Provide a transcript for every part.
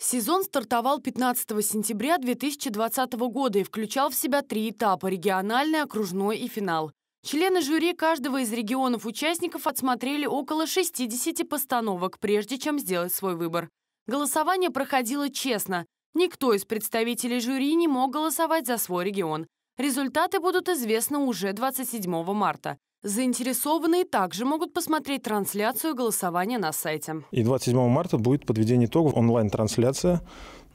Сезон стартовал 15 сентября 2020 года и включал в себя три этапа – региональный, окружной и финал. Члены жюри каждого из регионов участников отсмотрели около 60 постановок, прежде чем сделать свой выбор. Голосование проходило честно. Никто из представителей жюри не мог голосовать за свой регион. Результаты будут известны уже 27 марта. Заинтересованные также могут посмотреть трансляцию голосования на сайте. И 27 марта будет подведение итогов онлайн-трансляция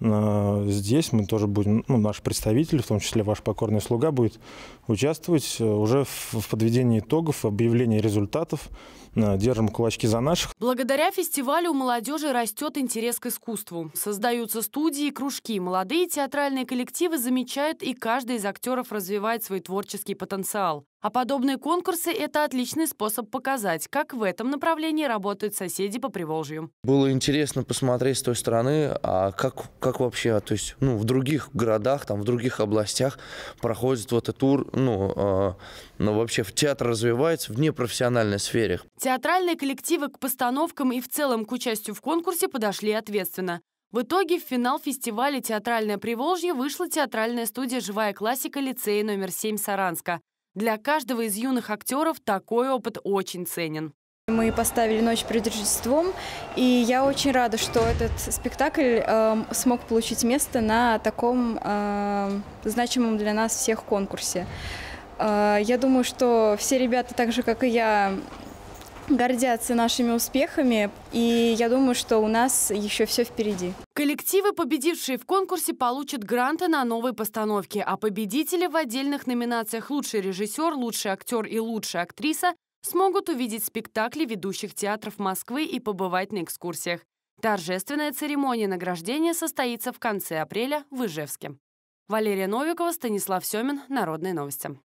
а, здесь мы тоже будем, ну, наш представитель, в том числе ваш покорный слуга, будет участвовать э, уже в подведении итогов, объявлении результатов. А, держим кулачки за наших. Благодаря фестивалю у молодежи растет интерес к искусству. Создаются студии, кружки. Молодые театральные коллективы замечают, и каждый из актеров развивает свой творческий потенциал. А подобные конкурсы – это отличный способ показать, как в этом направлении работают соседи по Приволжью. Было интересно посмотреть с той стороны, а как как вообще, а, то есть, ну, в других городах, там, в других областях проходит вот этот тур, ну, э, ну, вообще в театр развивается в непрофессиональной сфере. Театральные коллективы к постановкам и в целом к участию в конкурсе подошли ответственно. В итоге в финал фестиваля «Театральное Приволжье» вышла театральная студия «Живая классика» лицея номер 7 Саранска. Для каждого из юных актеров такой опыт очень ценен. Мы поставили «Ночь перед Рождеством», и я очень рада, что этот спектакль э, смог получить место на таком э, значимом для нас всех конкурсе. Э, я думаю, что все ребята, так же, как и я, гордятся нашими успехами, и я думаю, что у нас еще все впереди. Коллективы, победившие в конкурсе, получат гранты на новые постановки, а победители в отдельных номинациях «Лучший режиссер», «Лучший актер» и «Лучшая актриса» смогут увидеть спектакли ведущих театров Москвы и побывать на экскурсиях. Торжественная церемония награждения состоится в конце апреля в Ижевске. Валерия Новикова, Станислав Семин, Народные новости.